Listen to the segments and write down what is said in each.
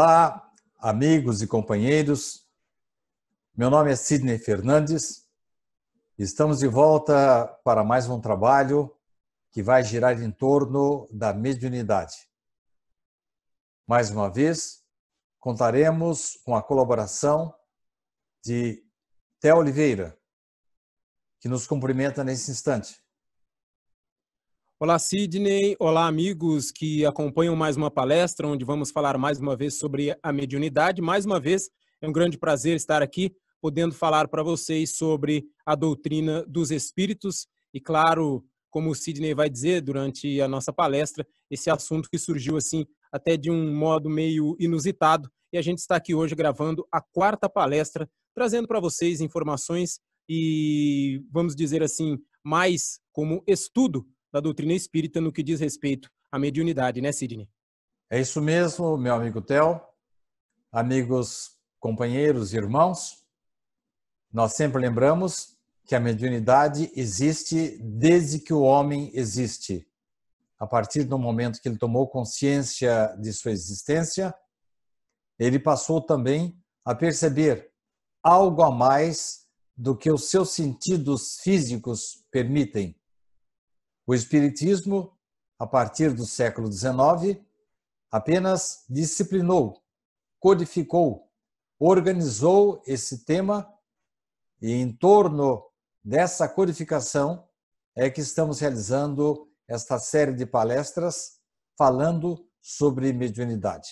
Olá, amigos e companheiros. Meu nome é Sidney Fernandes. Estamos de volta para mais um trabalho que vai girar em torno da mediunidade. Mais uma vez, contaremos com a colaboração de Té Oliveira, que nos cumprimenta nesse instante. Olá, Sidney. Olá, amigos que acompanham mais uma palestra, onde vamos falar mais uma vez sobre a mediunidade. Mais uma vez, é um grande prazer estar aqui, podendo falar para vocês sobre a doutrina dos espíritos. E, claro, como o Sidney vai dizer durante a nossa palestra, esse assunto que surgiu assim, até de um modo meio inusitado. E a gente está aqui hoje gravando a quarta palestra, trazendo para vocês informações e, vamos dizer assim, mais como estudo da doutrina espírita no que diz respeito à mediunidade, né, Sidney? É isso mesmo, meu amigo Theo, amigos, companheiros, irmãos. Nós sempre lembramos que a mediunidade existe desde que o homem existe. A partir do momento que ele tomou consciência de sua existência, ele passou também a perceber algo a mais do que os seus sentidos físicos permitem. O Espiritismo, a partir do século XIX, apenas disciplinou, codificou, organizou esse tema e em torno dessa codificação é que estamos realizando esta série de palestras falando sobre mediunidade.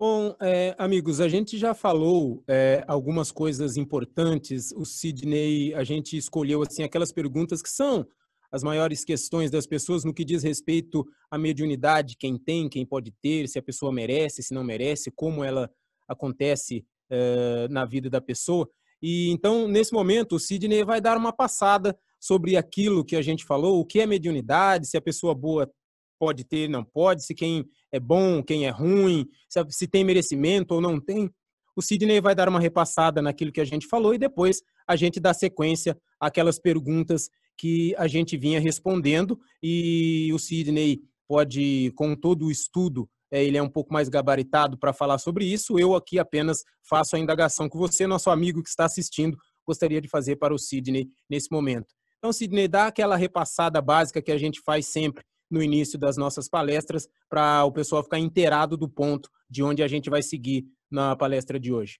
Bom, é, amigos, a gente já falou é, algumas coisas importantes. O Sidney, a gente escolheu assim aquelas perguntas que são as maiores questões das pessoas no que diz respeito à mediunidade, quem tem, quem pode ter, se a pessoa merece, se não merece, como ela acontece é, na vida da pessoa. E então, nesse momento, o Sidney vai dar uma passada sobre aquilo que a gente falou, o que é mediunidade, se a pessoa boa pode ter, não pode, se quem é bom, quem é ruim, se tem merecimento ou não tem. O Sidney vai dar uma repassada naquilo que a gente falou e depois a gente dá sequência àquelas perguntas que a gente vinha respondendo e o Sidney pode, com todo o estudo, é, ele é um pouco mais gabaritado para falar sobre isso. Eu aqui apenas faço a indagação que você, nosso amigo que está assistindo, gostaria de fazer para o Sidney nesse momento. Então, Sidney, dá aquela repassada básica que a gente faz sempre no início das nossas palestras, para o pessoal ficar inteirado do ponto de onde a gente vai seguir na palestra de hoje.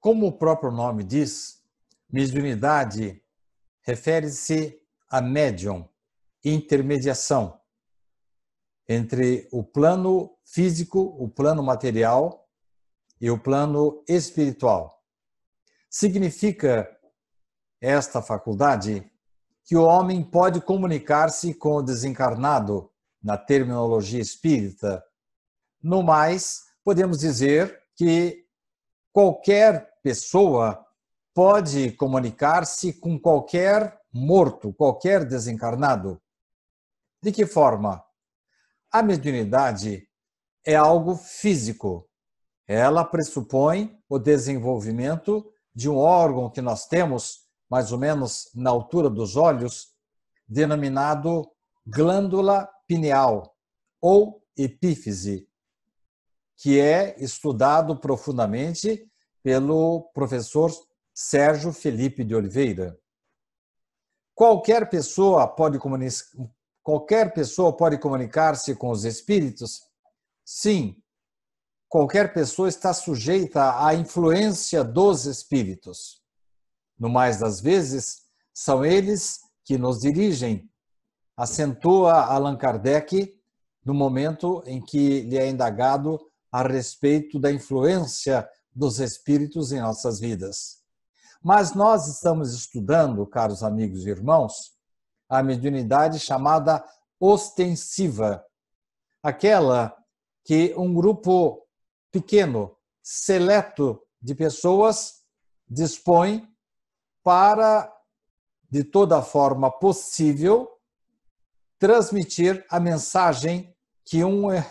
Como o próprio nome diz, mediunidade refere-se a médium, intermediação entre o plano físico, o plano material e o plano espiritual. Significa esta faculdade que o homem pode comunicar-se com o desencarnado, na terminologia espírita. No mais, podemos dizer que qualquer pessoa pode comunicar-se com qualquer morto, qualquer desencarnado. De que forma? A mediunidade é algo físico. Ela pressupõe o desenvolvimento de um órgão que nós temos mais ou menos na altura dos olhos, denominado glândula pineal ou epífise, que é estudado profundamente pelo professor Sérgio Felipe de Oliveira. Qualquer pessoa pode qualquer pessoa pode comunicar-se com os espíritos? Sim. Qualquer pessoa está sujeita à influência dos espíritos. No mais das vezes, são eles que nos dirigem, acentua Allan Kardec no momento em que lhe é indagado a respeito da influência dos espíritos em nossas vidas. Mas nós estamos estudando, caros amigos e irmãos, a mediunidade chamada ostensiva, aquela que um grupo pequeno, seleto de pessoas dispõe para, de toda forma possível, transmitir a mensagem que um eh,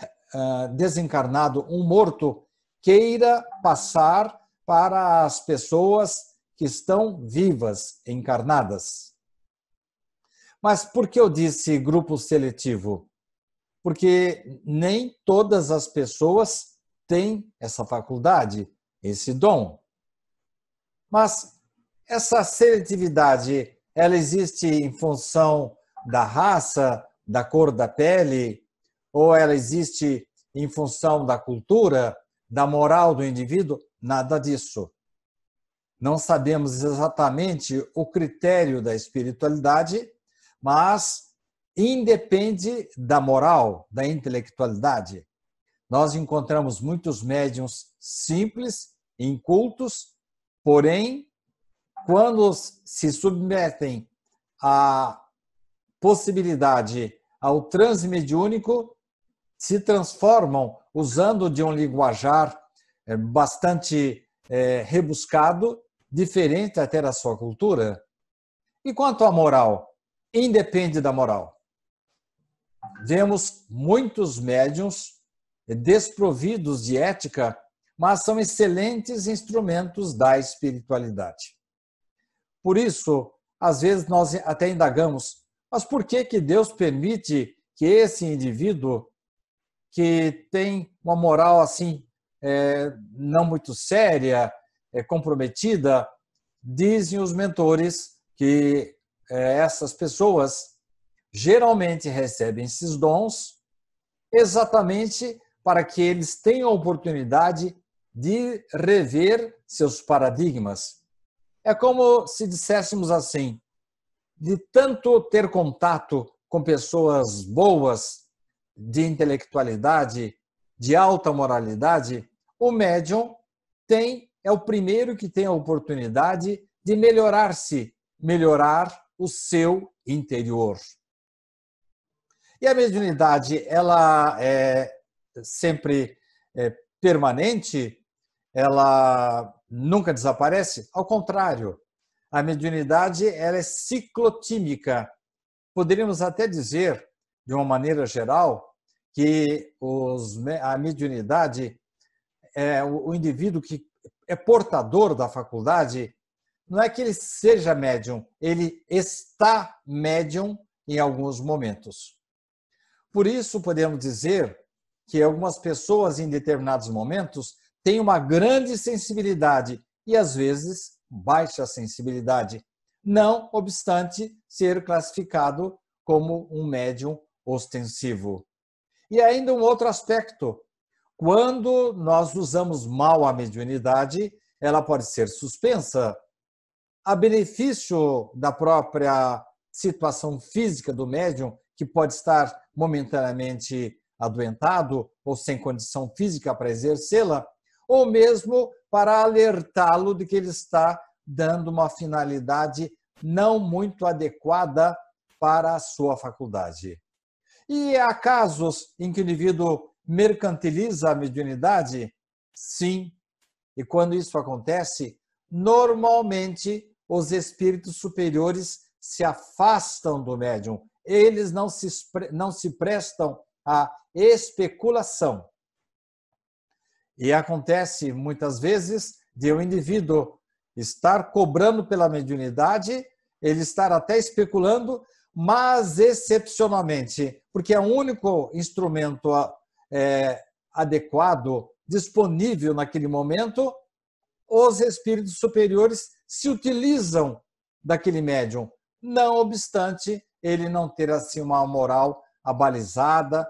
desencarnado, um morto, queira passar para as pessoas que estão vivas, encarnadas. Mas por que eu disse grupo seletivo? Porque nem todas as pessoas têm essa faculdade, esse dom. Mas essa seletividade, ela existe em função da raça, da cor da pele, ou ela existe em função da cultura, da moral do indivíduo? Nada disso. Não sabemos exatamente o critério da espiritualidade, mas independe da moral, da intelectualidade. Nós encontramos muitos médiums simples, incultos, porém quando se submetem à possibilidade ao transmediúnico, se transformam usando de um linguajar eh, bastante eh, rebuscado, diferente até da sua cultura? E quanto à moral? Independe da moral. Vemos muitos médiums desprovidos de ética, mas são excelentes instrumentos da espiritualidade. Por isso, às vezes nós até indagamos, mas por que que Deus permite que esse indivíduo que tem uma moral assim é, não muito séria, é, comprometida, dizem os mentores que é, essas pessoas geralmente recebem esses dons exatamente para que eles tenham a oportunidade de rever seus paradigmas, é como se disséssemos assim: de tanto ter contato com pessoas boas, de intelectualidade, de alta moralidade, o médium tem é o primeiro que tem a oportunidade de melhorar-se, melhorar o seu interior. E a mediunidade, ela é sempre é, permanente, ela nunca desaparece, ao contrário, a mediunidade ela é ciclotímica. Poderíamos até dizer, de uma maneira geral, que os, a mediunidade é o, o indivíduo que é portador da faculdade, não é que ele seja médium, ele está médium em alguns momentos. Por isso, podemos dizer que algumas pessoas, em determinados momentos, tem uma grande sensibilidade e, às vezes, baixa sensibilidade, não obstante ser classificado como um médium ostensivo. E ainda um outro aspecto: quando nós usamos mal a mediunidade, ela pode ser suspensa. A benefício da própria situação física do médium, que pode estar momentaneamente adoentado ou sem condição física para exercê-la, ou mesmo para alertá-lo de que ele está dando uma finalidade não muito adequada para a sua faculdade. E há casos em que o indivíduo mercantiliza a mediunidade? Sim. E quando isso acontece, normalmente os espíritos superiores se afastam do médium. Eles não se, não se prestam à especulação. E acontece muitas vezes de um indivíduo estar cobrando pela mediunidade, ele estar até especulando, mas excepcionalmente, porque é o único instrumento é, adequado disponível naquele momento, os espíritos superiores se utilizam daquele médium, não obstante ele não ter assim uma moral abalizada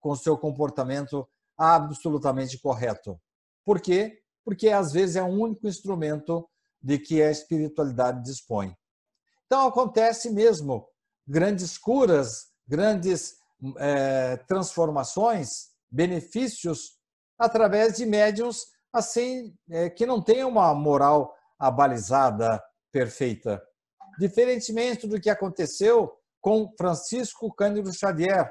com seu comportamento absolutamente correto. Por quê? Porque às vezes é o único instrumento de que a espiritualidade dispõe. Então acontece mesmo grandes curas, grandes é, transformações, benefícios através de médiums assim é, que não têm uma moral abalizada perfeita, diferentemente do que aconteceu com Francisco Cândido Xavier,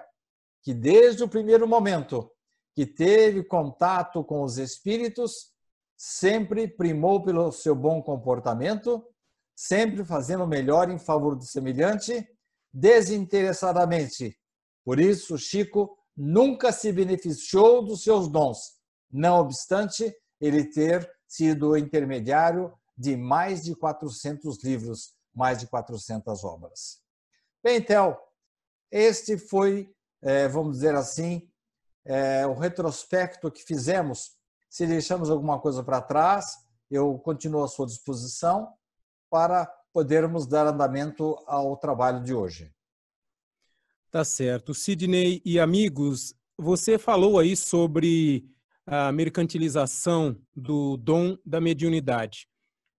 que desde o primeiro momento que teve contato com os espíritos sempre primou pelo seu bom comportamento, sempre fazendo o melhor em favor do semelhante, desinteressadamente. Por isso, Chico nunca se beneficiou dos seus dons, não obstante ele ter sido intermediário de mais de 400 livros, mais de 400 obras. Bem, Théo, este foi, eh, vamos dizer assim, é, o retrospecto que fizemos, se deixamos alguma coisa para trás, eu continuo à sua disposição para podermos dar andamento ao trabalho de hoje. Tá certo. Sidney e amigos, você falou aí sobre a mercantilização do dom da mediunidade.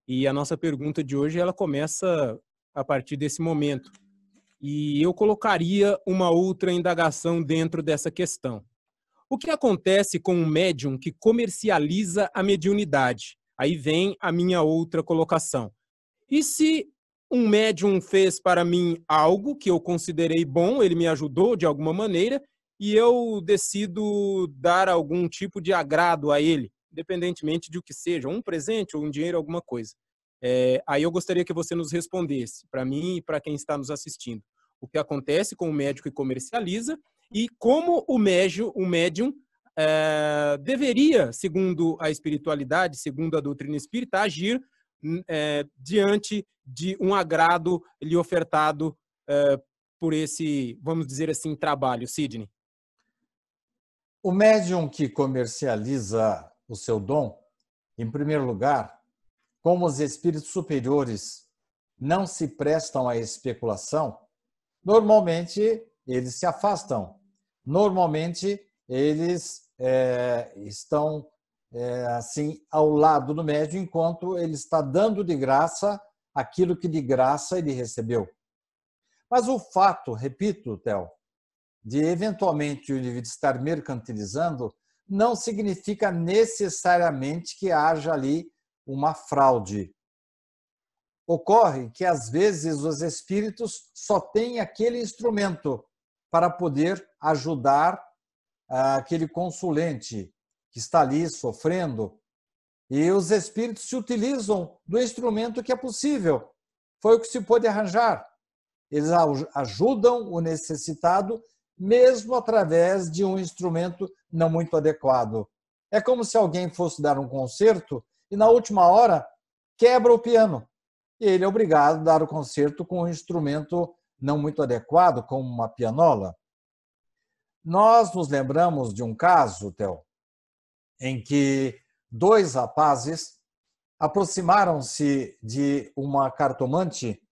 E a nossa pergunta de hoje ela começa a partir desse momento. E eu colocaria uma outra indagação dentro dessa questão. O que acontece com um médium que comercializa a mediunidade? Aí vem a minha outra colocação. E se um médium fez para mim algo que eu considerei bom, ele me ajudou de alguma maneira, e eu decido dar algum tipo de agrado a ele, independentemente de o que seja, um presente ou um dinheiro, alguma coisa. É, aí eu gostaria que você nos respondesse, para mim e para quem está nos assistindo. O que acontece com o médico que comercializa e como o médium, o médium é, deveria, segundo a espiritualidade, segundo a doutrina espírita, agir é, diante de um agrado lhe ofertado é, por esse, vamos dizer assim, trabalho, Sidney? O médium que comercializa o seu dom, em primeiro lugar, como os espíritos superiores não se prestam à especulação, normalmente eles se afastam normalmente eles é, estão é, assim ao lado do médio, enquanto ele está dando de graça aquilo que de graça ele recebeu. Mas o fato, repito, tel, de eventualmente o indivíduo estar mercantilizando, não significa necessariamente que haja ali uma fraude. Ocorre que às vezes os espíritos só têm aquele instrumento para poder ajudar ah, aquele consulente que está ali sofrendo. E os espíritos se utilizam do instrumento que é possível. Foi o que se pôde arranjar. Eles ajudam o necessitado, mesmo através de um instrumento não muito adequado. É como se alguém fosse dar um concerto e, na última hora, quebra o piano. E ele é obrigado a dar o concerto com um instrumento não muito adequado, como uma pianola. Nós nos lembramos de um caso, Theo, em que dois rapazes aproximaram-se de uma cartomante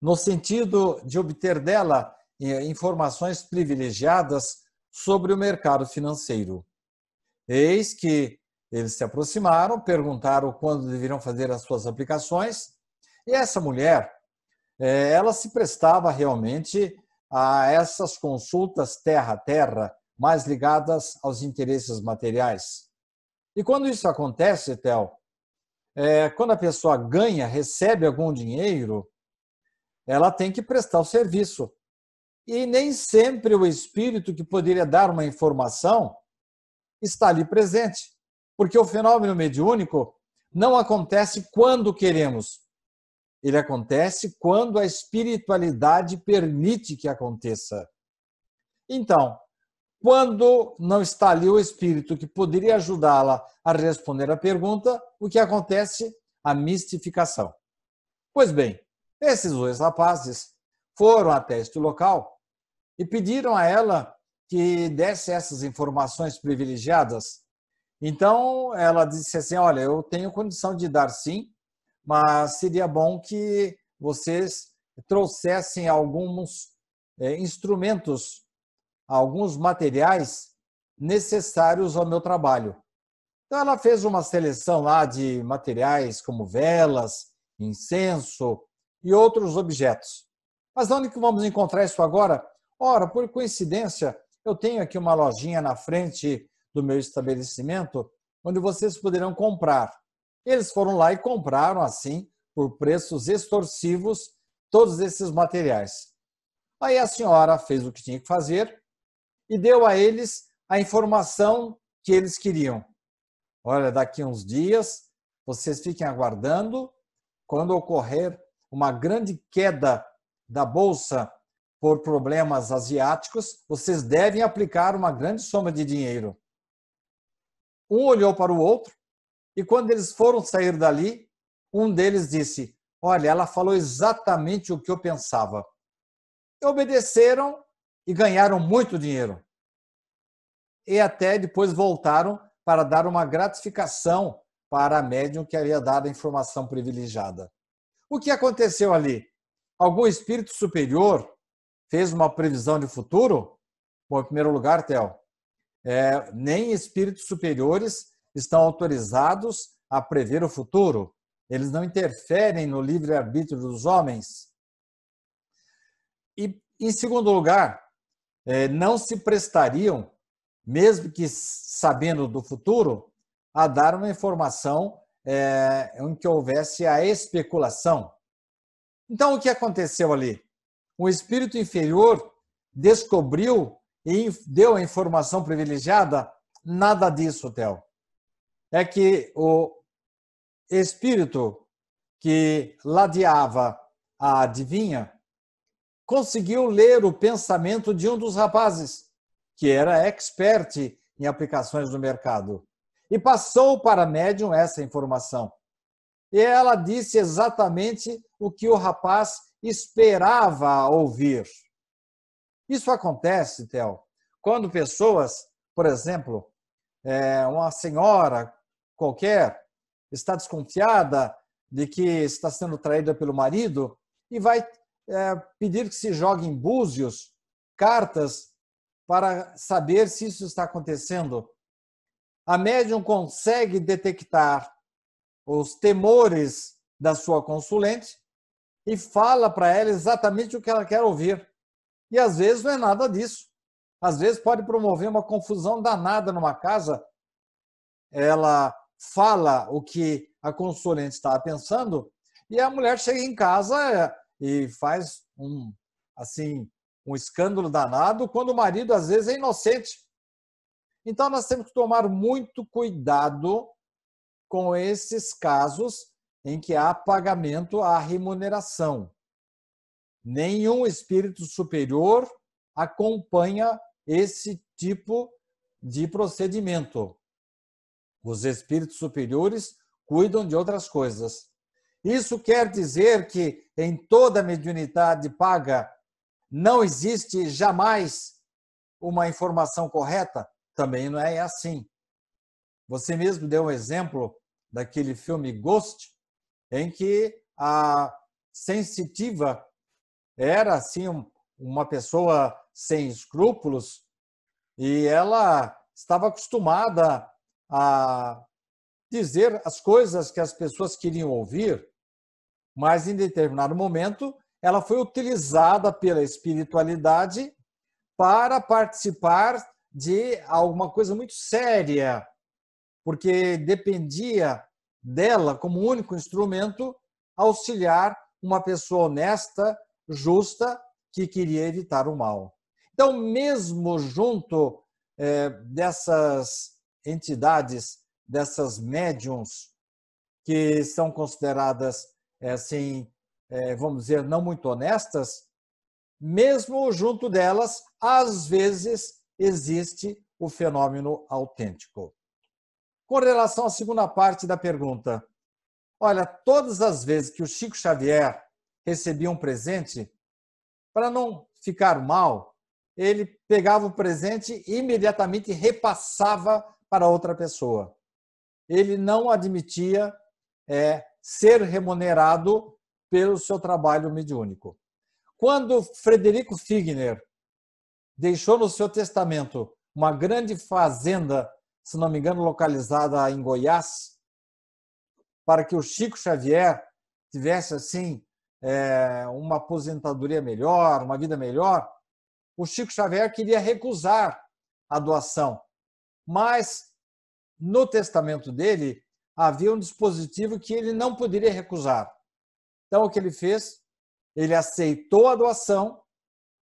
no sentido de obter dela eh, informações privilegiadas sobre o mercado financeiro. Eis que eles se aproximaram, perguntaram quando deveriam fazer as suas aplicações, e essa mulher é, ela se prestava realmente a essas consultas terra-terra, mais ligadas aos interesses materiais. E quando isso acontece, Tel, é, quando a pessoa ganha, recebe algum dinheiro, ela tem que prestar o serviço. E nem sempre o espírito que poderia dar uma informação está ali presente. Porque o fenômeno mediúnico não acontece quando queremos, ele acontece quando a espiritualidade permite que aconteça. Então, quando não está ali o espírito que poderia ajudá-la a responder a pergunta, o que acontece? A mistificação. Pois bem, esses dois rapazes foram até este local e pediram a ela que desse essas informações privilegiadas. Então, ela disse assim: Olha, eu tenho condição de dar sim, mas seria bom que vocês trouxessem alguns é, instrumentos, alguns materiais necessários ao meu trabalho. Então, ela fez uma seleção lá de materiais como velas, incenso e outros objetos. Mas onde que vamos encontrar isso agora? Ora, por coincidência, eu tenho aqui uma lojinha na frente do meu estabelecimento onde vocês poderão comprar eles foram lá e compraram, assim, por preços extorsivos, todos esses materiais. Aí a senhora fez o que tinha que fazer e deu a eles a informação que eles queriam. Olha, daqui uns dias, vocês fiquem aguardando. Quando ocorrer uma grande queda da bolsa por problemas asiáticos, vocês devem aplicar uma grande soma de dinheiro. Um olhou para o outro, e quando eles foram sair dali, um deles disse: Olha, ela falou exatamente o que eu pensava. Obedeceram e ganharam muito dinheiro. E até depois voltaram para dar uma gratificação para a médium que havia dado a informação privilegiada. O que aconteceu ali? Algum espírito superior fez uma previsão de futuro? Bom, em primeiro lugar, Theo, é, nem espíritos superiores estão autorizados a prever o futuro. Eles não interferem no livre-arbítrio dos homens. E, em segundo lugar, é, não se prestariam, mesmo que sabendo do futuro, a dar uma informação é, em que houvesse a especulação. Então, o que aconteceu ali? O espírito inferior descobriu e deu a informação privilegiada? Nada disso, Theo é que o espírito que ladeava a adivinha conseguiu ler o pensamento de um dos rapazes, que era expert em aplicações no mercado, e passou para a médium essa informação. E ela disse exatamente o que o rapaz esperava ouvir. Isso acontece, Théo, quando pessoas, por exemplo, é, uma senhora qualquer está desconfiada de que está sendo traída pelo marido e vai é, pedir que se joguem búzios cartas para saber se isso está acontecendo. A médium consegue detectar os temores da sua consulente e fala para ela exatamente o que ela quer ouvir. E às vezes não é nada disso às vezes pode promover uma confusão danada numa casa. Ela fala o que a consulente está pensando e a mulher chega em casa é, e faz um assim um escândalo danado quando o marido às vezes é inocente. Então nós temos que tomar muito cuidado com esses casos em que há pagamento à remuneração. Nenhum espírito superior acompanha esse tipo de procedimento. Os espíritos superiores cuidam de outras coisas. Isso quer dizer que em toda mediunidade paga não existe jamais uma informação correta? Também não é assim. Você mesmo deu um exemplo daquele filme Ghost, em que a sensitiva era assim uma pessoa sem escrúpulos e ela estava acostumada a dizer as coisas que as pessoas queriam ouvir, mas em determinado momento ela foi utilizada pela espiritualidade para participar de alguma coisa muito séria, porque dependia dela como único instrumento auxiliar uma pessoa honesta, justa, que queria evitar o mal. Então, mesmo junto é, dessas entidades, dessas médiums que são consideradas, é, assim, é, vamos dizer, não muito honestas, mesmo junto delas, às vezes existe o fenômeno autêntico. Com relação à segunda parte da pergunta, olha, todas as vezes que o Chico Xavier recebia um presente, para não ficar mal, ele pegava o presente e imediatamente repassava para outra pessoa. Ele não admitia é, ser remunerado pelo seu trabalho mediúnico. Quando Frederico Figner deixou no seu testamento uma grande fazenda, se não me engano, localizada em Goiás, para que o Chico Xavier tivesse assim é, uma aposentadoria melhor, uma vida melhor, o Chico Xavier queria recusar a doação, mas no testamento dele havia um dispositivo que ele não poderia recusar. Então, o que ele fez? Ele aceitou a doação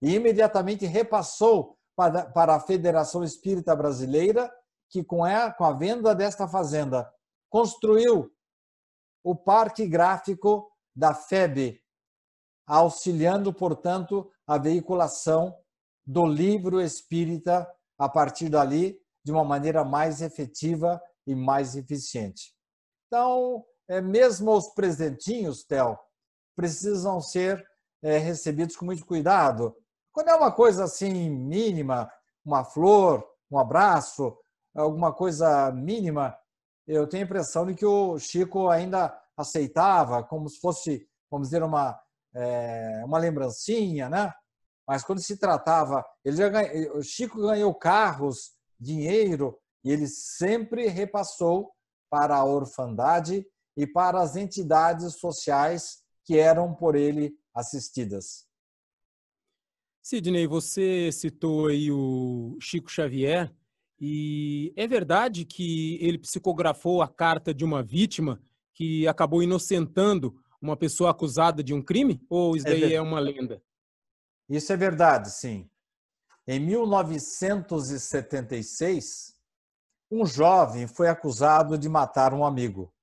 e imediatamente repassou para a Federação Espírita Brasileira, que com a venda desta fazenda construiu o parque gráfico da FEB, auxiliando, portanto, a veiculação do livro espírita a partir dali de uma maneira mais efetiva e mais eficiente. Então, é, mesmo os presentinhos, Theo, precisam ser é, recebidos com muito cuidado. Quando é uma coisa assim mínima, uma flor, um abraço, alguma coisa mínima, eu tenho a impressão de que o Chico ainda aceitava como se fosse, vamos dizer, uma, é, uma lembrancinha, né? mas quando se tratava, ele já ganha, eh, o Chico ganhou carros, dinheiro, e ele sempre repassou para a orfandade e para as entidades sociais que eram por ele assistidas. Sidney, você citou aí o Chico Xavier, e é verdade que ele psicografou a carta de uma vítima que acabou inocentando uma pessoa acusada de um crime? Ou isso é daí é, é uma lenda? Isso é verdade, sim. Em 1976, um jovem foi acusado de matar um amigo.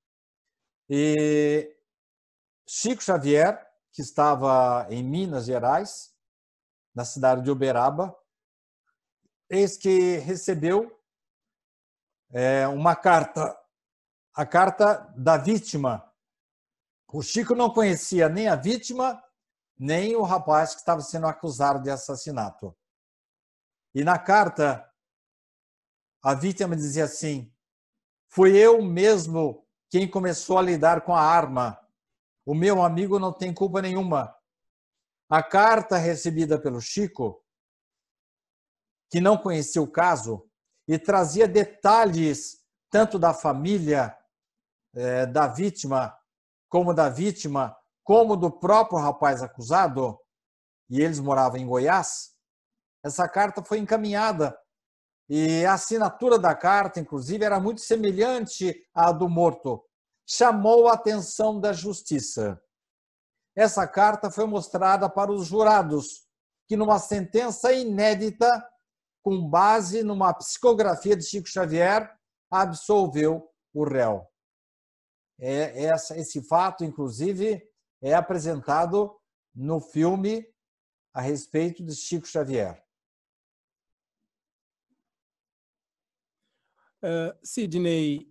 E Chico Xavier, que estava em Minas Gerais, na cidade de Uberaba, eis que recebeu é, uma carta, a carta da vítima. O Chico não conhecia nem a vítima nem o rapaz que estava sendo acusado de assassinato. E na carta, a vítima dizia assim: Fui eu mesmo quem começou a lidar com a arma. O meu amigo não tem culpa nenhuma. A carta recebida pelo Chico, que não conhecia o caso, e trazia detalhes tanto da família eh, da vítima como da vítima como do próprio rapaz acusado, e eles moravam em Goiás, essa carta foi encaminhada. E a assinatura da carta, inclusive, era muito semelhante à do morto. Chamou a atenção da justiça. Essa carta foi mostrada para os jurados, que numa sentença inédita, com base numa psicografia de Chico Xavier, absolveu o réu. É, essa, esse fato, inclusive, é apresentado no filme a respeito de Chico Xavier. Uh, Sidney,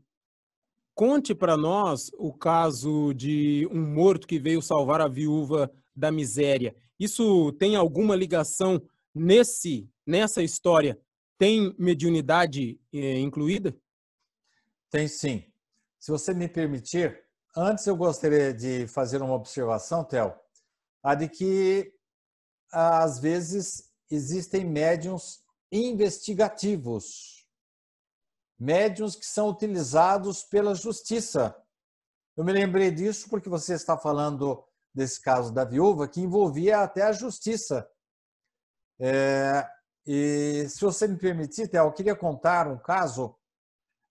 conte para nós o caso de um morto que veio salvar a viúva da miséria. Isso tem alguma ligação nesse nessa história? Tem mediunidade eh, incluída? Tem sim. Se você me permitir, Antes, eu gostaria de fazer uma observação, Theo, a de que, às vezes, existem médiums investigativos, médiums que são utilizados pela justiça. Eu me lembrei disso porque você está falando desse caso da viúva, que envolvia até a justiça. É, e se você me permitir, Theo, eu queria contar um caso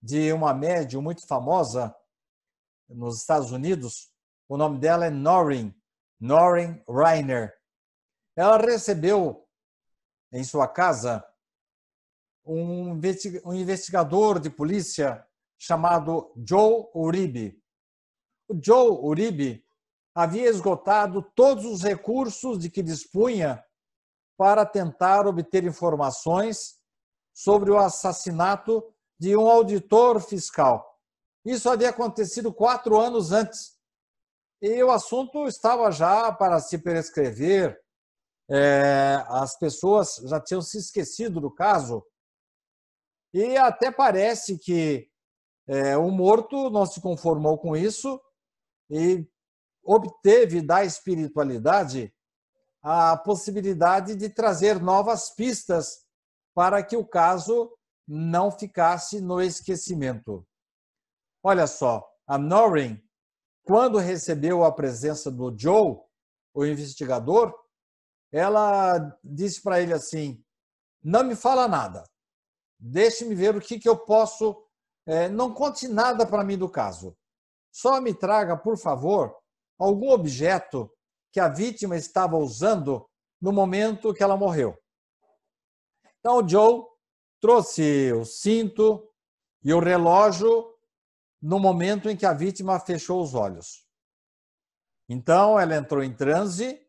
de uma médium muito famosa, nos Estados Unidos, o nome dela é Noreen, Noreen Reiner. Ela recebeu em sua casa um investigador de polícia chamado Joe Uribe. O Joe Uribe havia esgotado todos os recursos de que dispunha para tentar obter informações sobre o assassinato de um auditor fiscal. Isso havia acontecido quatro anos antes. E o assunto estava já para se prescrever. É, as pessoas já tinham se esquecido do caso. E até parece que é, o morto não se conformou com isso e obteve da espiritualidade a possibilidade de trazer novas pistas para que o caso não ficasse no esquecimento. Olha só, a Norin, quando recebeu a presença do Joe, o investigador, ela disse para ele assim: não me fala nada, deixe-me ver o que, que eu posso. É, não conte nada para mim do caso. Só me traga, por favor, algum objeto que a vítima estava usando no momento que ela morreu. Então, o Joe trouxe o cinto e o relógio no momento em que a vítima fechou os olhos. Então, ela entrou em transe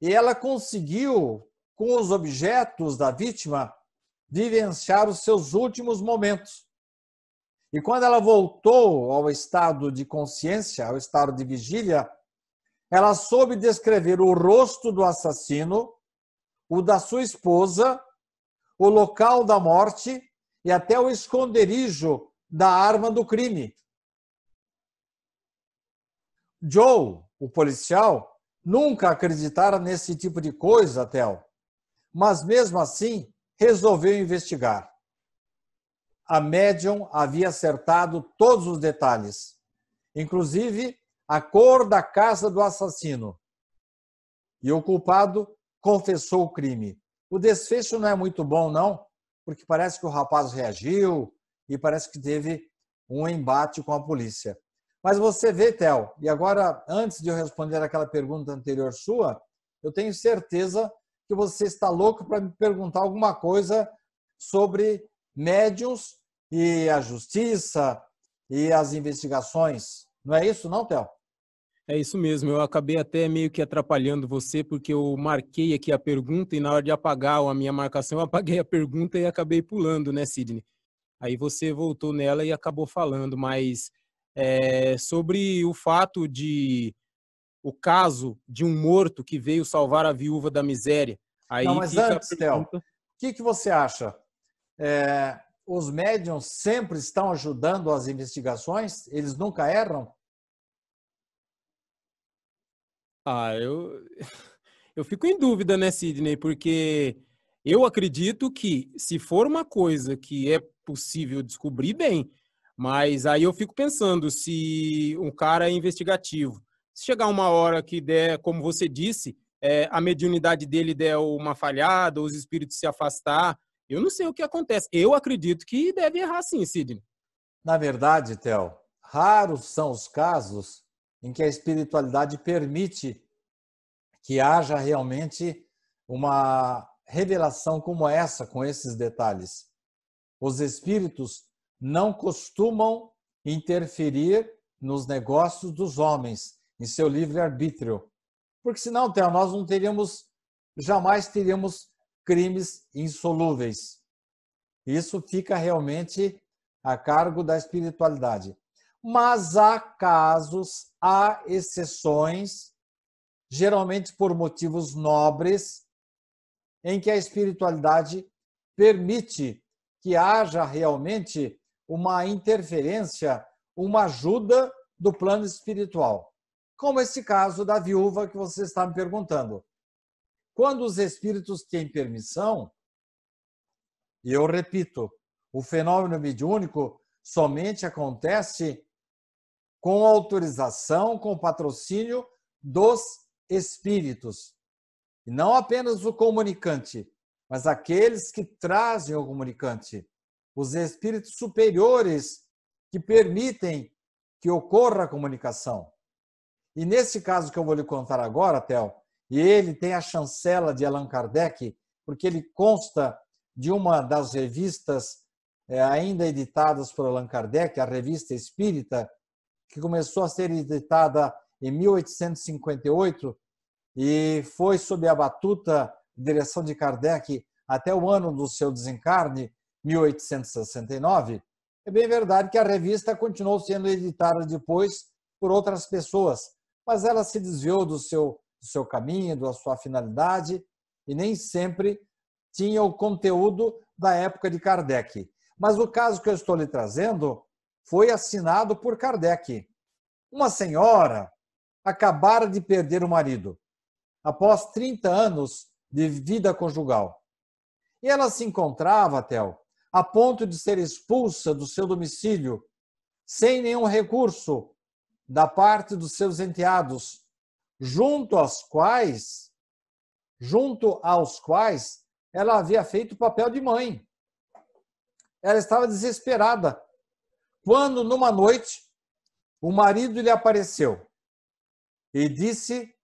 e ela conseguiu, com os objetos da vítima, vivenciar os seus últimos momentos. E quando ela voltou ao estado de consciência, ao estado de vigília, ela soube descrever o rosto do assassino, o da sua esposa, o local da morte e até o esconderijo da arma do crime. Joe, o policial, nunca acreditara nesse tipo de coisa, Théo, mas mesmo assim resolveu investigar. A médium havia acertado todos os detalhes, inclusive a cor da casa do assassino. E o culpado confessou o crime. O desfecho não é muito bom, não, porque parece que o rapaz reagiu, e parece que teve um embate com a polícia. Mas você vê, Tel, e agora, antes de eu responder aquela pergunta anterior sua, eu tenho certeza que você está louco para me perguntar alguma coisa sobre médios e a justiça e as investigações. Não é isso, não, Tel? É isso mesmo. Eu acabei até meio que atrapalhando você, porque eu marquei aqui a pergunta e na hora de apagar a minha marcação, eu apaguei a pergunta e acabei pulando, né, Sidney? Aí você voltou nela e acabou falando, mas é, sobre o fato de o caso de um morto que veio salvar a viúva da miséria. Aí Não, mas antes, pergunta... o que, que você acha? É, os médiums sempre estão ajudando as investigações? Eles nunca erram? Ah, eu, eu fico em dúvida, né, Sidney? Porque eu acredito que se for uma coisa que é possível descobrir, bem. Mas aí eu fico pensando se um cara é investigativo. Se chegar uma hora que der, como você disse, é, a mediunidade dele der uma falhada, os espíritos se afastar, eu não sei o que acontece. Eu acredito que deve errar sim, Sidney. Na verdade, Théo, raros são os casos em que a espiritualidade permite que haja realmente uma revelação como essa, com esses detalhes. Os espíritos não costumam interferir nos negócios dos homens, em seu livre-arbítrio. Porque senão nós não teríamos, jamais teríamos crimes insolúveis. Isso fica realmente a cargo da espiritualidade. Mas há casos, há exceções, geralmente por motivos nobres, em que a espiritualidade permite que haja realmente uma interferência, uma ajuda do plano espiritual. Como esse caso da viúva que você está me perguntando. Quando os espíritos têm permissão, e eu repito, o fenômeno mediúnico somente acontece com autorização, com patrocínio dos espíritos. E não apenas o comunicante, mas aqueles que trazem o comunicante, os espíritos superiores que permitem que ocorra a comunicação. E nesse caso que eu vou lhe contar agora, Tel, e ele tem a chancela de Allan Kardec, porque ele consta de uma das revistas eh, ainda editadas por Allan Kardec, a Revista Espírita, que começou a ser editada em 1858 e foi sob a batuta direção de Kardec até o ano do seu desencarne, 1869, é bem verdade que a revista continuou sendo editada depois por outras pessoas, mas ela se desviou do seu, do seu caminho, da sua finalidade, e nem sempre tinha o conteúdo da época de Kardec. Mas o caso que eu estou lhe trazendo foi assinado por Kardec. Uma senhora acabara de perder o marido. Após 30 anos, de vida conjugal. E ela se encontrava, Théo, a ponto de ser expulsa do seu domicílio, sem nenhum recurso da parte dos seus enteados, junto aos quais, junto aos quais ela havia feito o papel de mãe. Ela estava desesperada quando numa noite o marido lhe apareceu e disse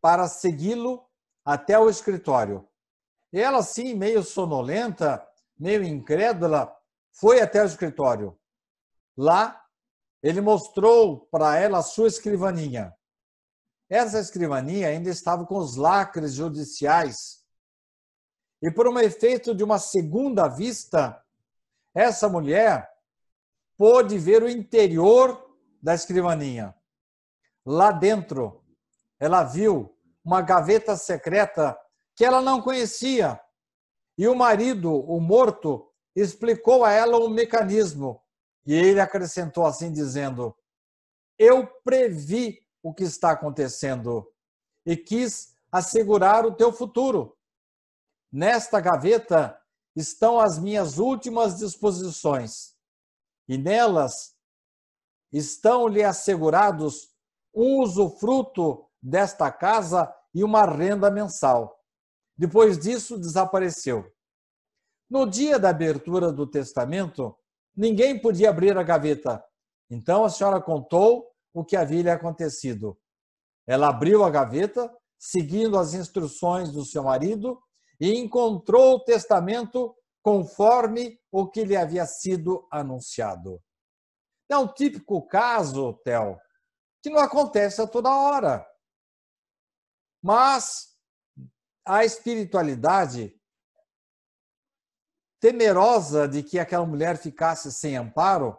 para segui-lo até o escritório. Ela, assim, meio sonolenta, meio incrédula, foi até o escritório. Lá, ele mostrou para ela a sua escrivaninha. Essa escrivaninha ainda estava com os lacres judiciais. E por um efeito de uma segunda vista, essa mulher pôde ver o interior da escrivaninha. Lá dentro, ela viu uma gaveta secreta que ela não conhecia. E o marido, o morto, explicou a ela o mecanismo. E ele acrescentou assim, dizendo: Eu previ o que está acontecendo e quis assegurar o teu futuro. Nesta gaveta estão as minhas últimas disposições, e nelas estão-lhe assegurados o usufruto desta casa e uma renda mensal. Depois disso, desapareceu. No dia da abertura do testamento, ninguém podia abrir a gaveta. Então a senhora contou o que havia lhe acontecido. Ela abriu a gaveta, seguindo as instruções do seu marido, e encontrou o testamento conforme o que lhe havia sido anunciado. É um típico caso, Tel, que não acontece a toda hora. Mas a espiritualidade temerosa de que aquela mulher ficasse sem amparo,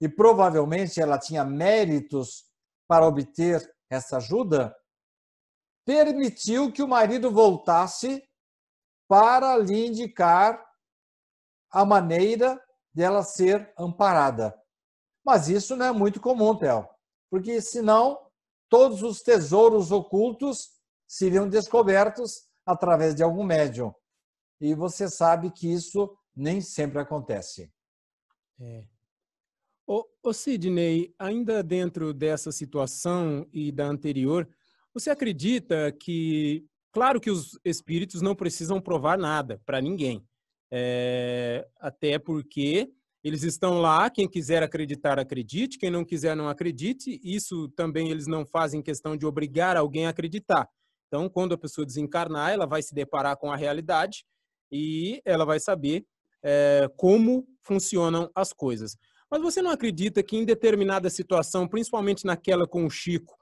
e provavelmente ela tinha méritos para obter essa ajuda, permitiu que o marido voltasse para lhe indicar a maneira dela ser amparada. Mas isso não é muito comum, Théo, porque senão todos os tesouros ocultos seriam descobertos através de algum médium. E você sabe que isso nem sempre acontece. É. Ô, Sidney, ainda dentro dessa situação e da anterior, você acredita que, claro que os espíritos não precisam provar nada para ninguém, é, até porque eles estão lá, quem quiser acreditar, acredite, quem não quiser, não acredite, isso também eles não fazem questão de obrigar alguém a acreditar. Então, quando a pessoa desencarnar, ela vai se deparar com a realidade e ela vai saber é, como funcionam as coisas. Mas você não acredita que em determinada situação, principalmente naquela com o Chico,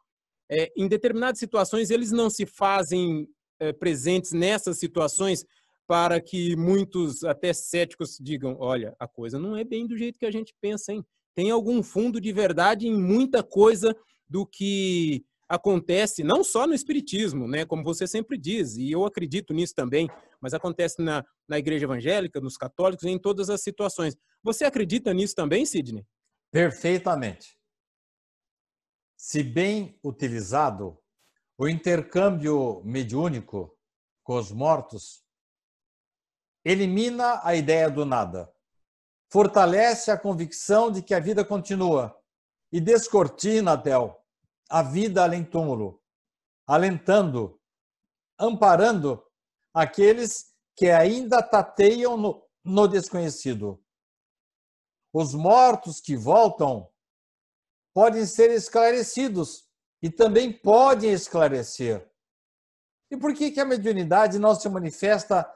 é, em determinadas situações eles não se fazem é, presentes nessas situações para que muitos até céticos digam, olha, a coisa não é bem do jeito que a gente pensa, hein? Tem algum fundo de verdade em muita coisa do que acontece não só no Espiritismo, né, como você sempre diz, e eu acredito nisso também, mas acontece na, na Igreja Evangélica, nos católicos, em todas as situações. Você acredita nisso também, Sidney? Perfeitamente. Se bem utilizado, o intercâmbio mediúnico com os mortos elimina a ideia do nada, fortalece a convicção de que a vida continua e descortina, Del, a vida além túmulo, alentando, amparando aqueles que ainda tateiam no, no desconhecido. Os mortos que voltam podem ser esclarecidos e também podem esclarecer. E por que, que a mediunidade não se manifesta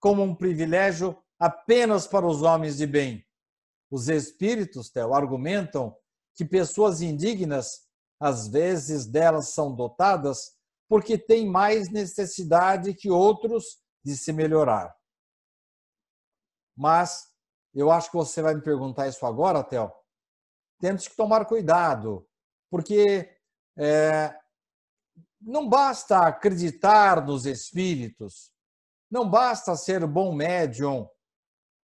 como um privilégio apenas para os homens de bem? Os espíritos, Theo, argumentam que pessoas indignas às vezes delas são dotadas porque têm mais necessidade que outros de se melhorar. Mas eu acho que você vai me perguntar isso agora, Théo. Temos que tomar cuidado, porque é, não basta acreditar nos espíritos, não basta ser bom médium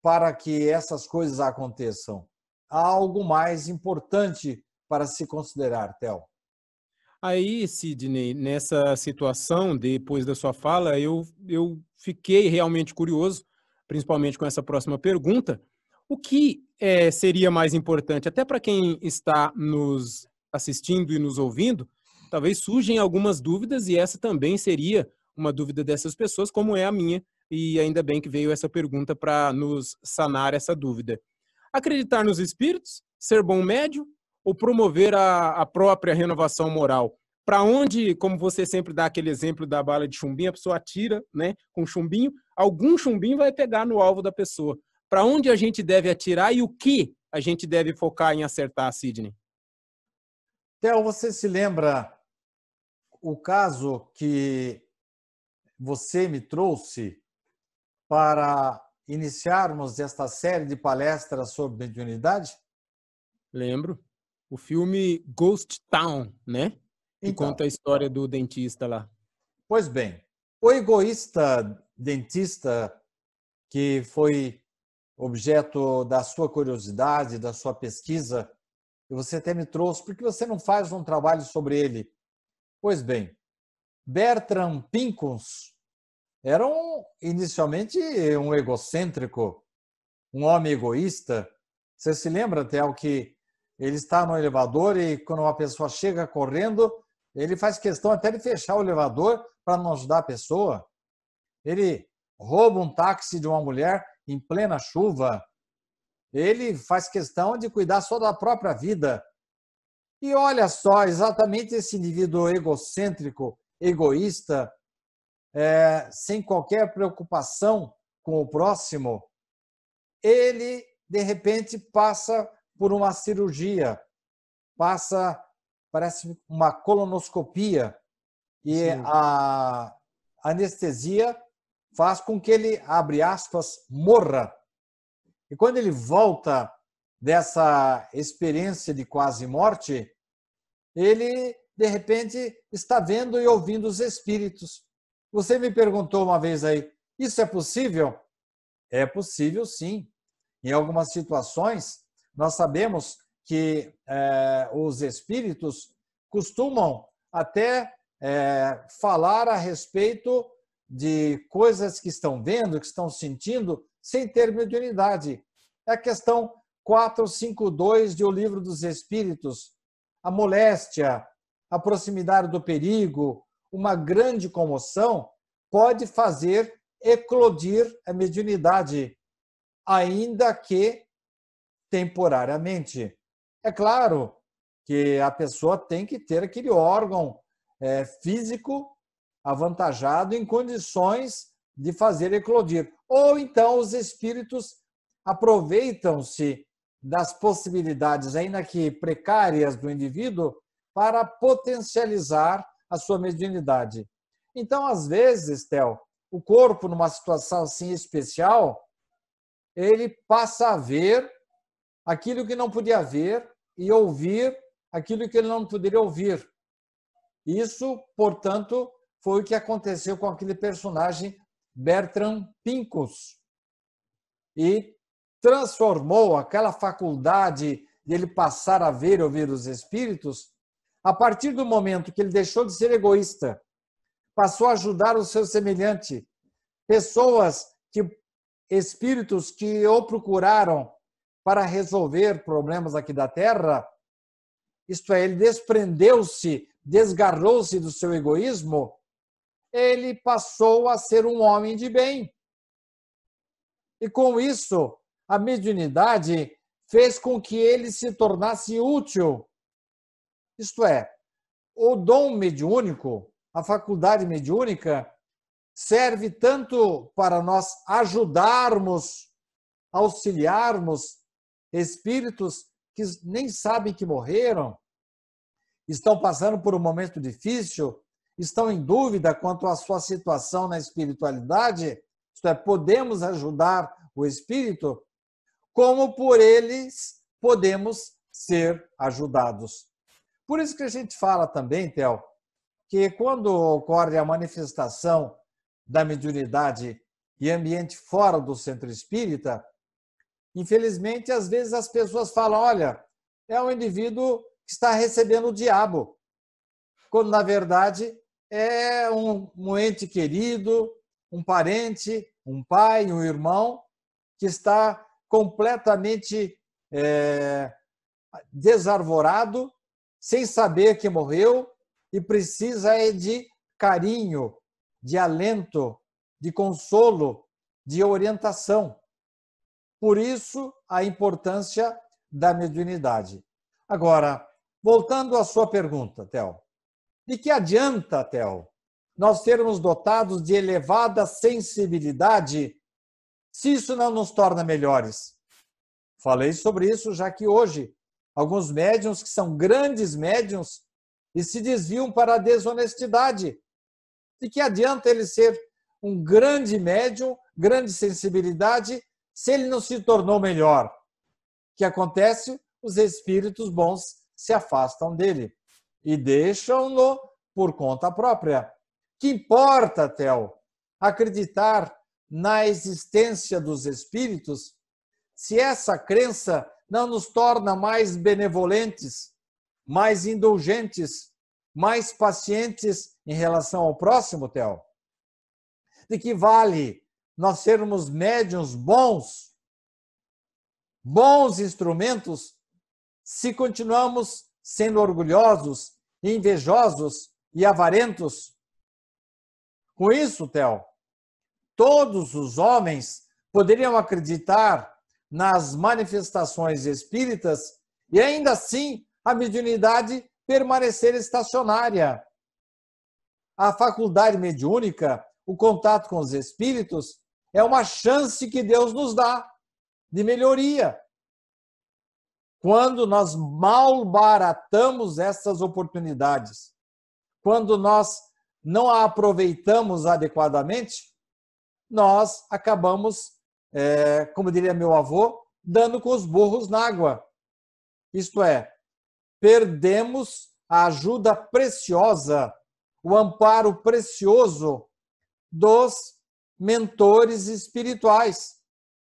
para que essas coisas aconteçam. Há algo mais importante para se considerar, Theo? Aí, Sidney, nessa situação, depois da sua fala, eu, eu fiquei realmente curioso, principalmente com essa próxima pergunta. O que é, seria mais importante, até para quem está nos assistindo e nos ouvindo, talvez surgem algumas dúvidas e essa também seria uma dúvida dessas pessoas, como é a minha, e ainda bem que veio essa pergunta para nos sanar essa dúvida. Acreditar nos espíritos? Ser bom médio? ou promover a, a própria renovação moral? Para onde, como você sempre dá aquele exemplo da bala de chumbinho, a pessoa atira né, com chumbinho, algum chumbinho vai pegar no alvo da pessoa. Para onde a gente deve atirar e o que a gente deve focar em acertar, Sidney? Theo, você se lembra o caso que você me trouxe para iniciarmos esta série de palestras sobre mediunidade? Lembro o filme Ghost Town, né? Que então, conta a história do dentista lá. Pois bem, o egoísta dentista que foi objeto da sua curiosidade, da sua pesquisa, e você até me trouxe, porque você não faz um trabalho sobre ele. Pois bem, Bertram Pincus era um, inicialmente um egocêntrico, um homem egoísta. Você se lembra até o que ele está no elevador e quando uma pessoa chega correndo, ele faz questão até de fechar o elevador para não ajudar a pessoa. Ele rouba um táxi de uma mulher em plena chuva. Ele faz questão de cuidar só da própria vida. E olha só, exatamente esse indivíduo egocêntrico, egoísta, é, sem qualquer preocupação com o próximo, ele de repente passa por uma cirurgia, passa, parece uma colonoscopia e Sim. a anestesia faz com que ele, abre aspas, morra. E quando ele volta dessa experiência de quase morte, ele de repente está vendo e ouvindo os espíritos. Você me perguntou uma vez aí, isso é possível? É possível sim. Em algumas situações, nós sabemos que é, os espíritos costumam até é, falar a respeito de coisas que estão vendo, que estão sentindo, sem ter mediunidade. É a questão 452 de O Livro dos Espíritos. A moléstia, a proximidade do perigo, uma grande comoção pode fazer eclodir a mediunidade, ainda que temporariamente. É claro que a pessoa tem que ter aquele órgão é, físico avantajado em condições de fazer eclodir. Ou então os espíritos aproveitam-se das possibilidades, ainda que precárias, do indivíduo para potencializar a sua mediunidade. Então, às vezes, Theo, o corpo, numa situação assim especial, ele passa a ver aquilo que não podia ver e ouvir aquilo que ele não poderia ouvir. Isso, portanto, foi o que aconteceu com aquele personagem Bertram Pincus e transformou aquela faculdade de ele passar a ver e ouvir os espíritos, a partir do momento que ele deixou de ser egoísta, passou a ajudar o seu semelhante, pessoas que espíritos que o procuraram para resolver problemas aqui da terra, isto é, ele desprendeu-se, desgarrou-se do seu egoísmo, ele passou a ser um homem de bem. E com isso, a mediunidade fez com que ele se tornasse útil. Isto é, o dom mediúnico, a faculdade mediúnica, serve tanto para nós ajudarmos, auxiliarmos espíritos que nem sabem que morreram, estão passando por um momento difícil, estão em dúvida quanto à sua situação na espiritualidade, isto é, podemos ajudar o espírito, como por eles podemos ser ajudados. Por isso que a gente fala também, Théo, que quando ocorre a manifestação da mediunidade e ambiente fora do centro espírita, Infelizmente, às vezes as pessoas falam: olha, é um indivíduo que está recebendo o diabo, quando na verdade é um, um ente querido, um parente, um pai, um irmão que está completamente é, desarvorado, sem saber que morreu e precisa é de carinho, de alento, de consolo, de orientação. Por isso, a importância da mediunidade. Agora, voltando à sua pergunta, Théo. De que adianta, Théo, nós sermos dotados de elevada sensibilidade se isso não nos torna melhores? Falei sobre isso já que hoje alguns médiums que são grandes médiums e se desviam para a desonestidade. De que adianta ele ser um grande médium, grande sensibilidade, se ele não se tornou melhor, o que acontece? Os espíritos bons se afastam dele e deixam-no por conta própria. Que importa, Tel, acreditar na existência dos espíritos se essa crença não nos torna mais benevolentes, mais indulgentes, mais pacientes em relação ao próximo, Théo? De que vale nós sermos médiums bons, bons instrumentos, se continuamos sendo orgulhosos, invejosos e avarentos. Com isso, Theo, todos os homens poderiam acreditar nas manifestações espíritas e ainda assim a mediunidade permanecer estacionária. A faculdade mediúnica, o contato com os espíritos, é uma chance que Deus nos dá de melhoria. Quando nós malbaratamos essas oportunidades, quando nós não a aproveitamos adequadamente, nós acabamos, é, como diria meu avô, dando com os burros na água. Isto é, perdemos a ajuda preciosa, o amparo precioso dos mentores espirituais,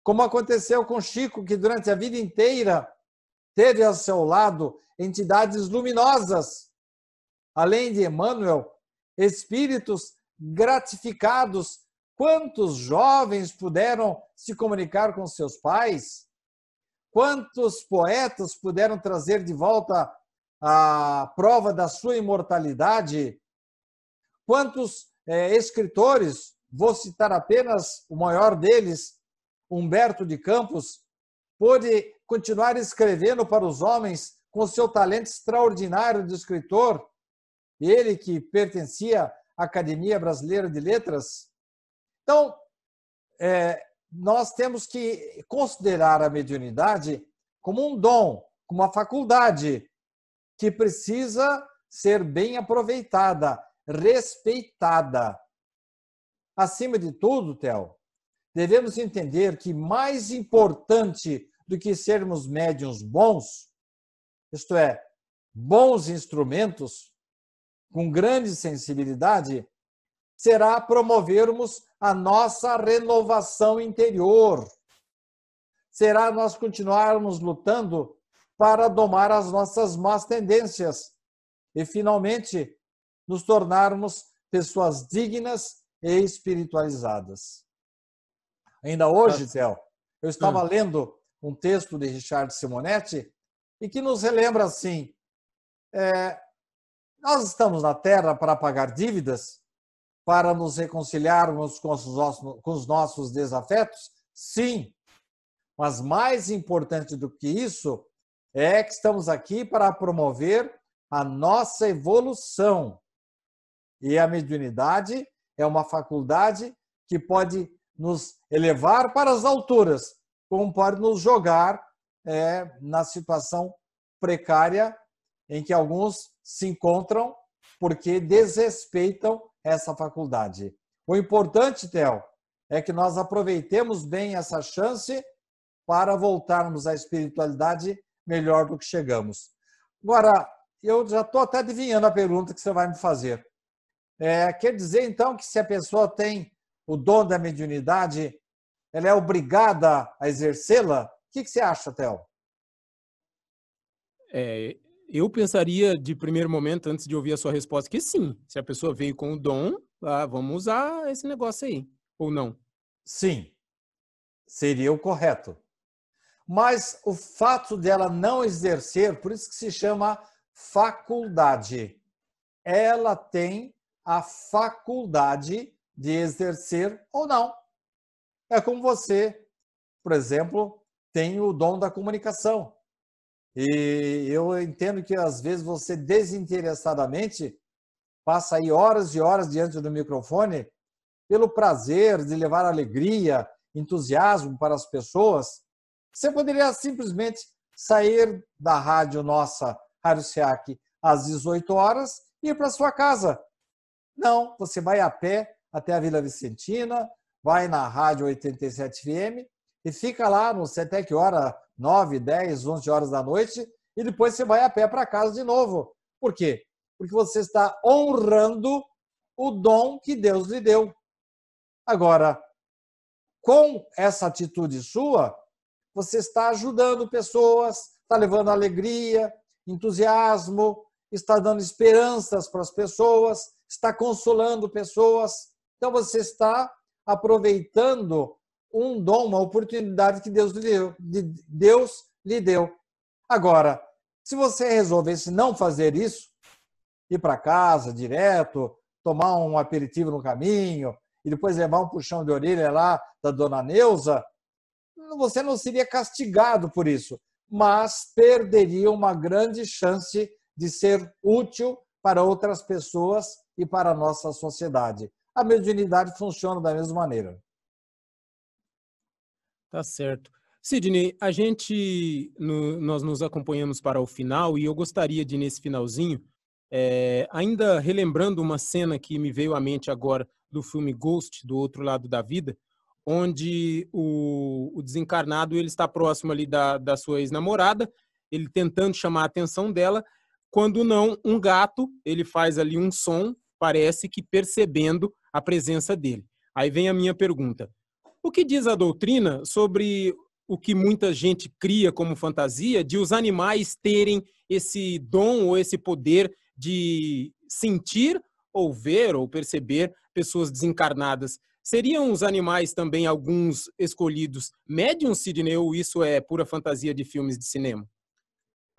como aconteceu com Chico, que durante a vida inteira teve ao seu lado entidades luminosas, além de Emmanuel, espíritos gratificados. Quantos jovens puderam se comunicar com seus pais? Quantos poetas puderam trazer de volta a prova da sua imortalidade? Quantos é, escritores vou citar apenas o maior deles, Humberto de Campos, pôde continuar escrevendo para os homens com seu talento extraordinário de escritor, ele que pertencia à Academia Brasileira de Letras. Então, é, nós temos que considerar a mediunidade como um dom, como uma faculdade que precisa ser bem aproveitada, respeitada. Acima de tudo, Theo, devemos entender que mais importante do que sermos médiums bons, isto é, bons instrumentos, com grande sensibilidade, será promovermos a nossa renovação interior. Será nós continuarmos lutando para domar as nossas más tendências e, finalmente, nos tornarmos pessoas dignas espiritualizadas. Ainda hoje, Théo, tá. eu estava hum. lendo um texto de Richard Simonetti e que nos relembra assim: é, nós estamos na Terra para pagar dívidas, para nos reconciliarmos com os, nossos, com os nossos desafetos? Sim, mas mais importante do que isso é que estamos aqui para promover a nossa evolução. E a mediunidade é uma faculdade que pode nos elevar para as alturas, como pode nos jogar é, na situação precária em que alguns se encontram porque desrespeitam essa faculdade. O importante, Theo, é que nós aproveitemos bem essa chance para voltarmos à espiritualidade melhor do que chegamos. Agora, eu já estou até adivinhando a pergunta que você vai me fazer. É, quer dizer, então, que se a pessoa tem o dom da mediunidade, ela é obrigada a exercê-la? O que, que, você acha, Théo? É, eu pensaria de primeiro momento, antes de ouvir a sua resposta, que sim. Se a pessoa veio com o dom, ah, vamos usar esse negócio aí, ou não? Sim, seria o correto. Mas o fato dela não exercer, por isso que se chama faculdade, ela tem a faculdade de exercer ou não. É como você, por exemplo, tem o dom da comunicação. E eu entendo que às vezes você desinteressadamente passa aí horas e horas diante do microfone pelo prazer de levar alegria, entusiasmo para as pessoas. Você poderia simplesmente sair da rádio nossa, Rádio SEAC, às 18 horas e ir para sua casa, não, você vai a pé até a Vila Vicentina, vai na Rádio 87 FM e fica lá, não sei até que hora, 9, 10, 11 horas da noite, e depois você vai a pé para casa de novo. Por quê? Porque você está honrando o dom que Deus lhe deu. Agora, com essa atitude sua, você está ajudando pessoas, está levando alegria, entusiasmo, está dando esperanças para as pessoas, está consolando pessoas. Então você está aproveitando um dom, uma oportunidade que Deus lhe deu. Deus lhe deu. Agora, se você resolvesse não fazer isso, ir para casa direto, tomar um aperitivo no caminho e depois levar um puxão de orelha lá da dona Neuza, você não seria castigado por isso, mas perderia uma grande chance de ser útil para outras pessoas e para a nossa sociedade. A mediunidade funciona da mesma maneira. Tá certo. Sidney, a gente, no, nós nos acompanhamos para o final e eu gostaria de, nesse finalzinho, é, ainda relembrando uma cena que me veio à mente agora do filme Ghost, do outro lado da vida, onde o, o desencarnado ele está próximo ali da, da sua ex-namorada, ele tentando chamar a atenção dela quando não, um gato, ele faz ali um som, parece que percebendo a presença dele. Aí vem a minha pergunta. O que diz a doutrina sobre o que muita gente cria como fantasia de os animais terem esse dom ou esse poder de sentir ou ver ou perceber pessoas desencarnadas? Seriam os animais também alguns escolhidos médium, Sidney, ou isso é pura fantasia de filmes de cinema?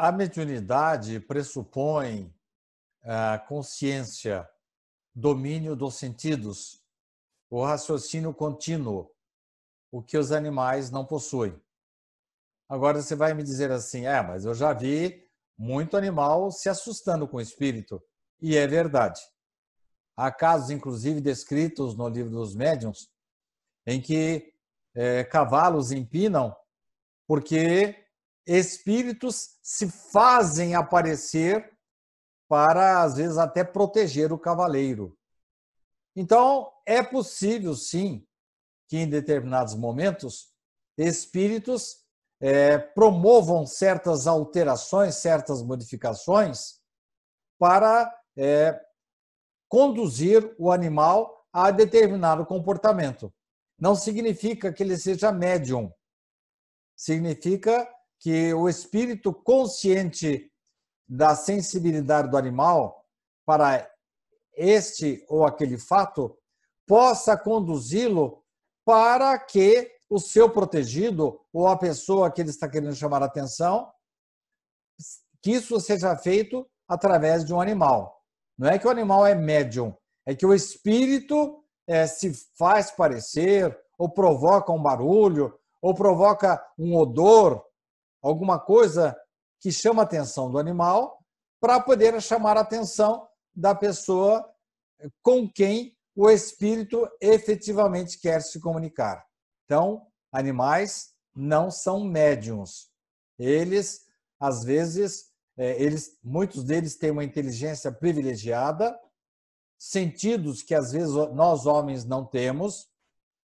A mediunidade pressupõe a consciência, domínio dos sentidos, o raciocínio contínuo, o que os animais não possuem. Agora você vai me dizer assim: é, mas eu já vi muito animal se assustando com o espírito. E é verdade. Há casos, inclusive, descritos no livro dos médiuns, em que é, cavalos empinam porque espíritos se fazem aparecer para, às vezes, até proteger o cavaleiro. Então, é possível, sim, que em determinados momentos espíritos é, promovam certas alterações, certas modificações para é, conduzir o animal a determinado comportamento. Não significa que ele seja médium, significa que o espírito consciente da sensibilidade do animal para este ou aquele fato possa conduzi-lo para que o seu protegido ou a pessoa que ele está querendo chamar a atenção, que isso seja feito através de um animal. Não é que o animal é médium, é que o espírito é, se faz parecer, ou provoca um barulho, ou provoca um odor, alguma coisa que chama a atenção do animal para poder chamar a atenção da pessoa com quem o espírito efetivamente quer se comunicar. Então, animais não são médiums. Eles, às vezes, é, eles, muitos deles têm uma inteligência privilegiada, sentidos que às vezes nós homens não temos,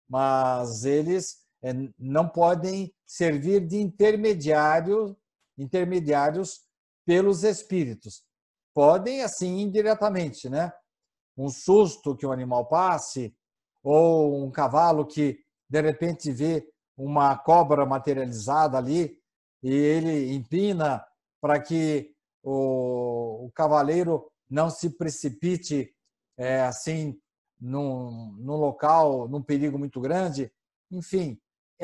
mas eles é, não podem servir de intermediário, intermediários pelos espíritos. Podem, assim, indiretamente, né? Um susto que o um animal passe, ou um cavalo que, de repente, vê uma cobra materializada ali e ele empina para que o, o cavaleiro não se precipite é, assim num, num local, num perigo muito grande. Enfim,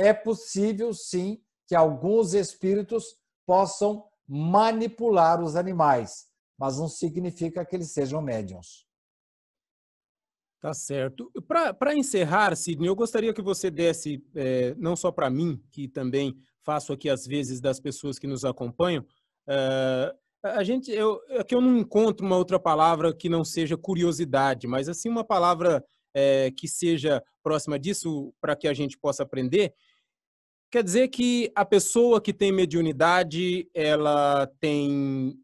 é possível sim que alguns espíritos possam manipular os animais, mas não significa que eles sejam médiums. Tá certo. Para encerrar, Sidney, eu gostaria que você desse, é, não só para mim, que também faço aqui às vezes das pessoas que nos acompanham, é, a gente, eu, aqui é eu não encontro uma outra palavra que não seja curiosidade, mas assim uma palavra é, que seja próxima disso para que a gente possa aprender, quer dizer que a pessoa que tem mediunidade, ela tem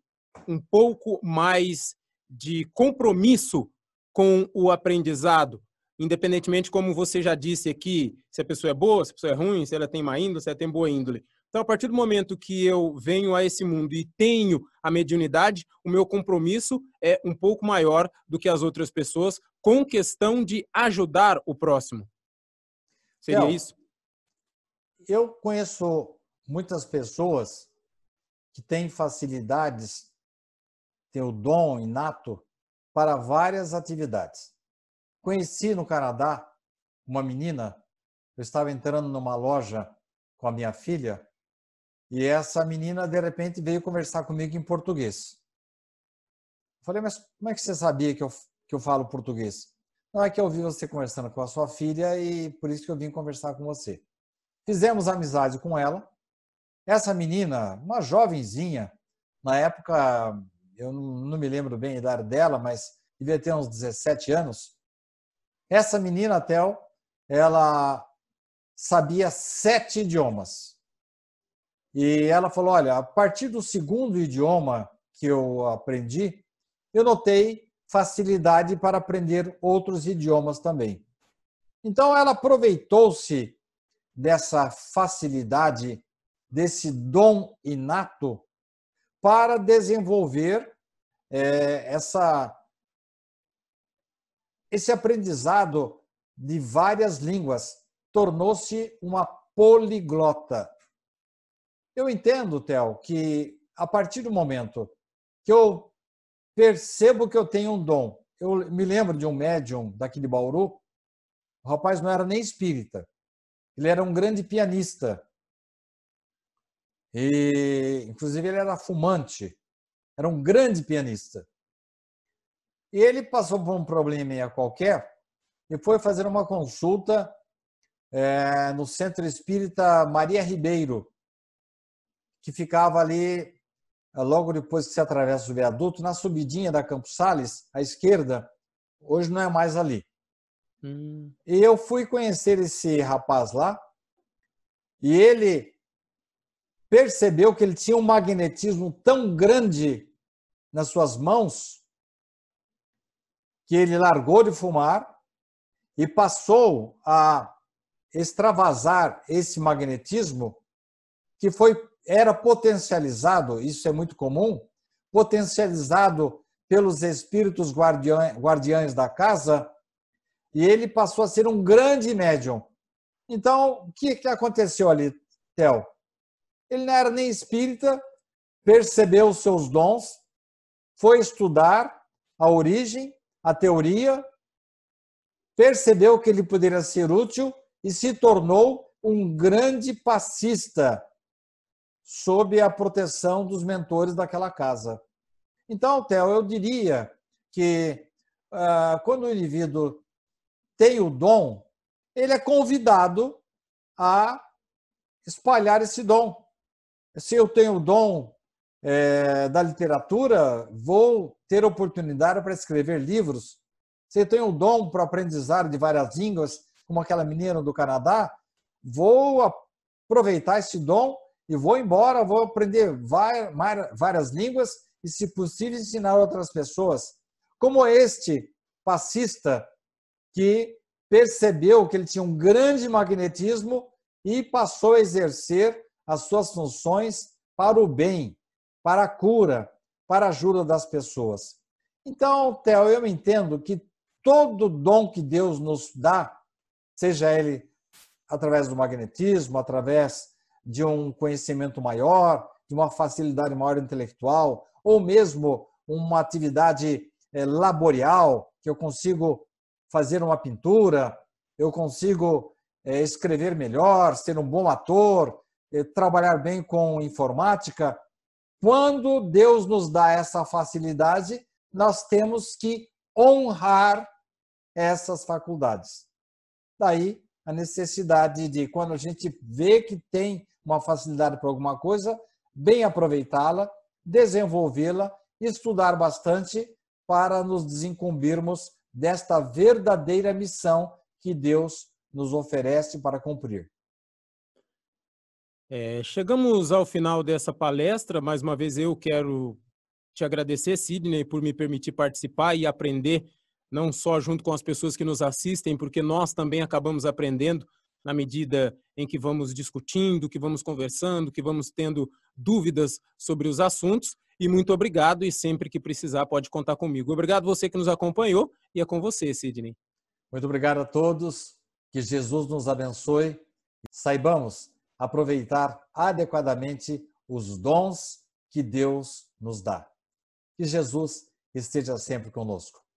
um pouco mais de compromisso com o aprendizado, independentemente como você já disse aqui, se a pessoa é boa, se a pessoa é ruim, se ela tem má índole, se ela tem boa índole. Então, a partir do momento que eu venho a esse mundo e tenho a mediunidade, o meu compromisso é um pouco maior do que as outras pessoas com questão de ajudar o próximo. Seria isso? Eu conheço muitas pessoas que têm facilidades, têm o dom inato para várias atividades. Conheci no Canadá uma menina, eu estava entrando numa loja com a minha filha e essa menina de repente veio conversar comigo em português. Eu falei, mas como é que você sabia que eu que eu falo português. Não é que eu ouvi você conversando com a sua filha e por isso que eu vim conversar com você. Fizemos amizade com ela. Essa menina, uma jovenzinha, na época, eu não me lembro bem a idade dela, mas devia ter uns 17 anos. Essa menina, até ela sabia sete idiomas. E ela falou: olha, a partir do segundo idioma que eu aprendi, eu notei facilidade para aprender outros idiomas também. Então, ela aproveitou-se dessa facilidade, desse dom inato, para desenvolver é, essa, esse aprendizado de várias línguas. Tornou-se uma poliglota. Eu entendo, Theo, que a partir do momento que eu percebo que eu tenho um dom. Eu me lembro de um médium daqui de Bauru, o rapaz não era nem espírita, ele era um grande pianista. E, inclusive, ele era fumante, era um grande pianista. E ele passou por um problema qualquer e foi fazer uma consulta é, no Centro Espírita Maria Ribeiro, que ficava ali é, logo depois que você atravessa o viaduto, na subidinha da Campos Sales, à esquerda, hoje não é mais ali. Hum. E eu fui conhecer esse rapaz lá, e ele percebeu que ele tinha um magnetismo tão grande nas suas mãos que ele largou de fumar e passou a extravasar esse magnetismo que foi era potencializado, isso é muito comum, potencializado pelos espíritos guardiães da casa, e ele passou a ser um grande médium. Então, o que, que aconteceu ali, Theo? Ele não era nem espírita, percebeu os seus dons, foi estudar a origem, a teoria, percebeu que ele poderia ser útil e se tornou um grande passista, sob a proteção dos mentores daquela casa. Então, Theo, eu diria que ah, quando o indivíduo tem o dom, ele é convidado a espalhar esse dom. Se eu tenho o dom é, da literatura, vou ter oportunidade para escrever livros. Se eu tenho o dom para aprendizar de várias línguas, como aquela menina do Canadá, vou aproveitar esse dom e vou embora, vou aprender várias línguas e, se possível, ensinar outras pessoas. Como este passista que percebeu que ele tinha um grande magnetismo e passou a exercer as suas funções para o bem, para a cura, para a ajuda das pessoas. Então, Theo, eu entendo que todo dom que Deus nos dá, seja ele através do magnetismo, através de um conhecimento maior, de uma facilidade maior intelectual, ou mesmo uma atividade eh, laborial, que eu consigo fazer uma pintura, eu consigo eh, escrever melhor, ser um bom ator, eh, trabalhar bem com informática. Quando Deus nos dá essa facilidade, nós temos que honrar essas faculdades. Daí a necessidade de, quando a gente vê que tem uma facilidade para alguma coisa, bem aproveitá-la, desenvolvê-la, estudar bastante para nos desincumbirmos desta verdadeira missão que Deus nos oferece para cumprir. É, chegamos ao final dessa palestra. Mais uma vez, eu quero te agradecer, Sidney, por me permitir participar e aprender, não só junto com as pessoas que nos assistem, porque nós também acabamos aprendendo na medida em que vamos discutindo, que vamos conversando, que vamos tendo dúvidas sobre os assuntos. E muito obrigado, e sempre que precisar pode contar comigo. Obrigado você que nos acompanhou e é com você, Sidney. Muito obrigado a todos. Que Jesus nos abençoe. Saibamos aproveitar adequadamente os dons que Deus nos dá. Que Jesus esteja sempre conosco.